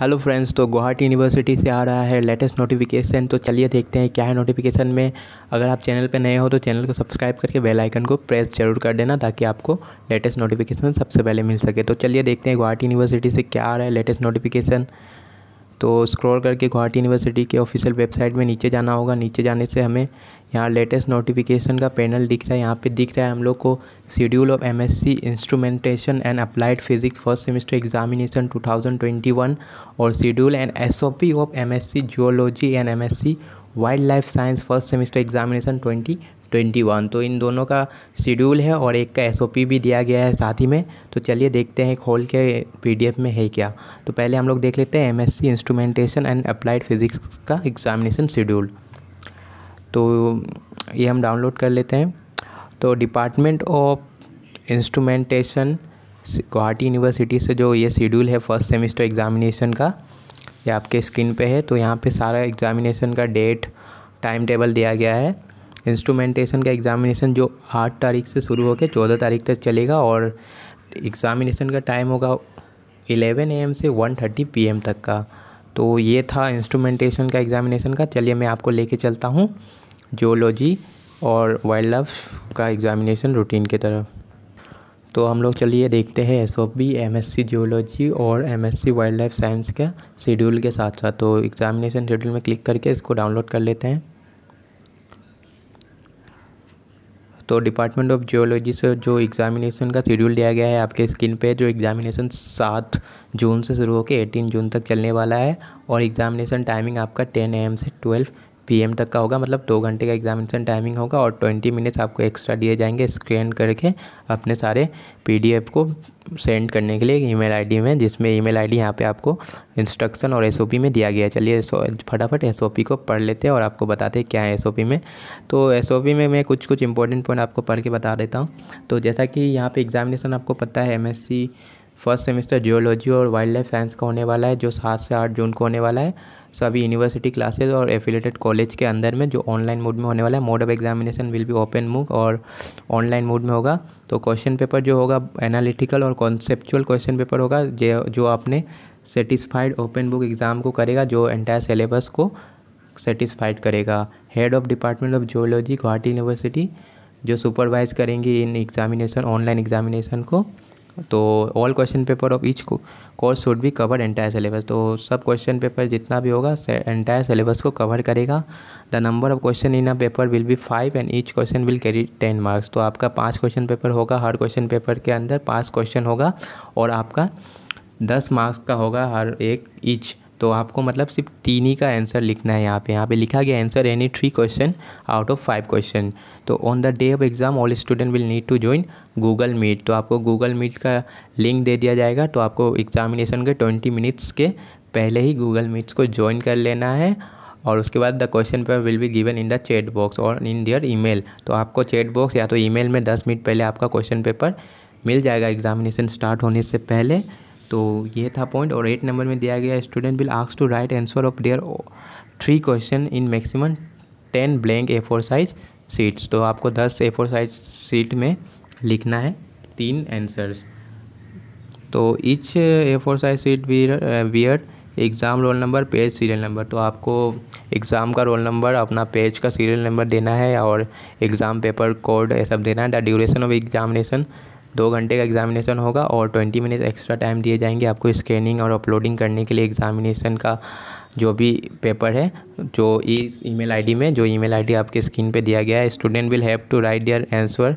hello friends तो Guwahati university से आ रहा है लेटेस्ट नोटिफिकेशन तो चलिए देखते हैं क्या है नोटिफिकेशन में अगर आप चैनल पर नए हो तो चैनल को सब्सक्राइब करके बेल आइकन को प्रेस जरूर कर देना ताकि आपको लेटेस्ट नोटिफिकेशन सबसे पहले मिल सके तो चलिए देखते हैं गुवाहाटी यूनिवर्सिटी से क्या आ रहा है लेटेस्ट नोटिफिकेशन तो स्क्रॉल करके गुवाहाटी यूनिवर्सिटी के ऑफिशियल वेबसाइट में नीचे जाना होगा नीचे जाने से हमें यहाँ लेटेस्ट नोटिफिकेशन का पैनल दिख रहा है यहाँ पे दिख रहा है हम लोग को schedule of MSc instrumentation and applied physics first semester examination 2021 और schedule and SOP of MSc geology and MSc wild life science first semester examination twenty twenty one तो इन दोनों का शेड्यूल है और एक का एस ओ पी भी दिया गया है साथ ही में तो चलिए देखते हैं खोल के पी डी एफ में है क्या तो पहले हम लोग देख लेते हैं M S C instrumentation and applied physics का एग्ज़ामिनेशन शेड्यूल तो ये हम डाउनलोड कर लेते हैं तो department of instrumentation Guwahati university से जो ये शेड्यूल है फर्स्ट सेमेस्टर एग्ज़ामिनेशन का ये आपके स्क्रीन पे है तो यहाँ पे सारा एग्ज़ामिनेशन का डेट टाइम टेबल दिया गया है इंस्ट्रूमेंटेशन का एग्ज़ामिनेशन जो आठ तारीख से शुरू होकर चौदह तारीख तक चलेगा और एग्ज़ामिनेशन का टाइम होगा एलेवन एम से वन थर्टी पी एम तक का तो ये था इंस्ट्रूमेंटेशन का एग्ज़ामिनेशन का चलिए मैं आपको लेके चलता हूँ जोलॉजी और वाइल्ड लाइफ का एग्ज़ामिनेशन रूटीन के तरफ तो हम लोग चलिए देखते हैं S O B M S C geology और M S C wild life science का शेड्यूल के साथ साथ तो एग्ज़ामिनेशन शेड्यूल में क्लिक करके इसको डाउनलोड कर लेते हैं तो डिपार्टमेंट ऑफ जियोलॉजी से जो एग्ज़ामिनेशन का शेड्यूल दिया गया है आपके स्क्रीन पे जो एग्ज़ामिनेशन सात जून से शुरू होकर एटीन जून तक चलने वाला है और एग्ज़ामिनेशन टाइमिंग आपका टेन एम से ट्वेल्व पी तक का होगा मतलब दो घंटे का एग्जामिनेशन टाइमिंग होगा और ट्वेंटी मिनट्स आपको एक्स्ट्रा दिए जाएंगे स्क्रैन करके अपने सारे पी को सेंड करने के लिए ईमेल आईडी में जिसमें ईमेल आईडी यहाँ पे आपको इंस्ट्रक्शन और एसओपी में दिया गया है चलिए फटाफट एसओपी को पढ़ लेते हैं और आपको बताते हैं क्या है एसओपी में तो एसओपी में मैं कुछ कुछ इंपॉर्टेंट पॉइंट आपको पढ़ के बता देता हूँ तो जैसा कि यहाँ पे एग्जामिनेशन आपको पता है एम फर्स्ट सेमेस्टर जियोलॉजी और वाइल्ड लाइफ साइंस का होने वाला है जो सात से आठ जून को होने वाला है सभी यूनिवर्सिटी क्लासेज और एफिलेटेड कॉलेज के अंदर में जो ऑनलाइन मोड में होने वाला है mode of examination will be open MOOC और ऑनलाइन मोड में होगा तो क्वेश्चन पेपर जो होगा एनालिटिकल और कॉन्सेप्चुअल क्वेश्चन पेपर होगा जो जो आपने सेटिस्फाइड ओपन बुक एग्ज़ाम को करेगा जो एंटायर सिलेबस को सेटिस्फाइड करेगा head of department of geology Guwahati university जो सुपरवाइज करेंगे इन एग्ज़ामिनेशन ऑनलाइन एग्ज़ामिनेशन को तो all question paper of each course should भी कवर एंटायर सिलेबस तो सब क्वेश्चन पेपर जितना भी होगा एंटायर सिलेबस को कवर करेगा the number of question in a paper will be five and each question will carry ten marks तो आपका पाँच क्वेश्चन पेपर होगा हर क्वेश्चन पेपर के अंदर पाँच क्वेश्चन होगा और आपका दस मार्क्स का होगा हर एक ईच तो आपको मतलब सिर्फ तीन ही का आंसर लिखना है यहाँ पे यहाँ पे लिखा गया answer any three question out of five question तो on the day of exam all student will need to join Google Meet तो आपको गूगल मीट का लिंक दे दिया जाएगा तो आपको एग्जामिनेशन के ट्वेंटी मिनट्स के पहले ही गूगल मीट्स को ज्वाइन कर लेना है और उसके बाद the question paper will be given in the chat box और इन दियर ईमेल तो आपको चैट बॉक्स या तो ईमेल में दस मिनट पहले आपका क्वेश्चन पेपर मिल जाएगा एग्जामिनेशन स्टार्ट होने से पहले तो ये था पॉइंट और एट नंबर में दिया गया student will ask to write answer of their three question in maximum ten blank A four size sheets तो आपको दस ए फोर साइज सीट में लिखना है तीन आंसर्स तो each A four size sheet where exam roll number page serial number तो आपको एग्ज़ाम का रोल नंबर अपना पेज का सीरियल नंबर देना है और एग्ज़ाम पेपर कोड ये सब देना है द ड्यूरेशन ऑफ एग्जामिनेशन दो घंटे का एग्ज़ामिनेशन होगा और ट्वेंटी मिनट एक्स्ट्रा टाइम दिए जाएंगे आपको स्कैनिंग और अपलोडिंग करने के लिए एग्ज़ामिनेशन का जो भी पेपर है जो इस ईमेल आईडी में जो ईमेल आईडी आपके स्क्रीन पे दिया गया है student will have to write their answer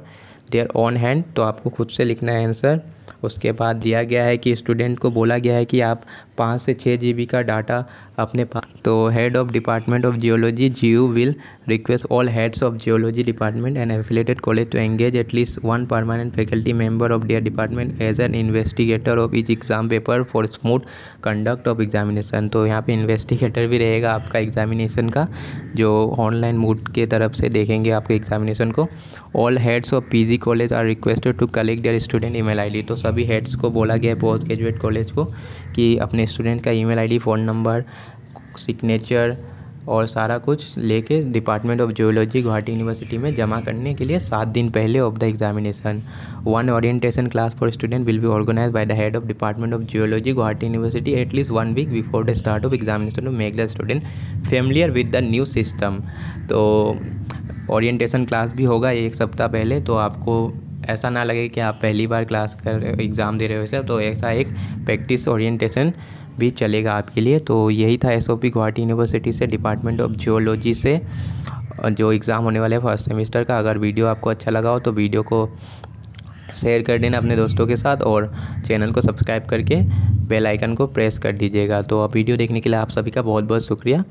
their own hand तो आपको खुद से लिखना है आंसर उसके बाद दिया गया है कि स्टूडेंट को बोला गया है कि आप पाँच से छः जी का डाटा अपने पास तो head of department of geology G will request all heads of geology department and affiliated college to engage at least one permanent faculty member of their department as an investigator of each exam paper for smooth conduct of examination तो यहाँ पे investigator भी रहेगा आपका examination का जो online mood के तरफ से देखेंगे आपके एग्जामिनेशन को all heads of P college are requested to collect their student e ID तो सभी हेड्स को बोला गया है पोस्ट ग्रेजुएट कॉलेज को कि अपने स्टूडेंट का email ID phone number signature और सारा कुछ लेके department of geology Guwahati university में जमा करने के लिए सात दिन पहले of the examination one orientation class for student will be organize by the head of department of geology Guwahati university at least one week before the start of examination to make the student familiar with the new system तो orientation class भी होगा एक सप्ताह पहले तो आपको ऐसा ना लगे कि आप पहली बार क्लास कर एग्ज़ाम दे रहे हो सर तो ऐसा एक प्रैक्टिस ओरिएंटेशन भी चलेगा आपके लिए तो यही था S O P Guwahati university से डिपार्टमेंट ऑफ जियोलॉजी से जो एग्ज़ाम होने वाले फर्स्ट सेमेस्टर का अगर वीडियो आपको अच्छा लगा हो तो वीडियो को शेयर कर देना अपने दोस्तों के साथ और चैनल को सब्सक्राइब करके बेल आइकन को प्रेस कर दीजिएगा तो वीडियो देखने के लिए आप सभी का बहुत बहुत शुक्रिया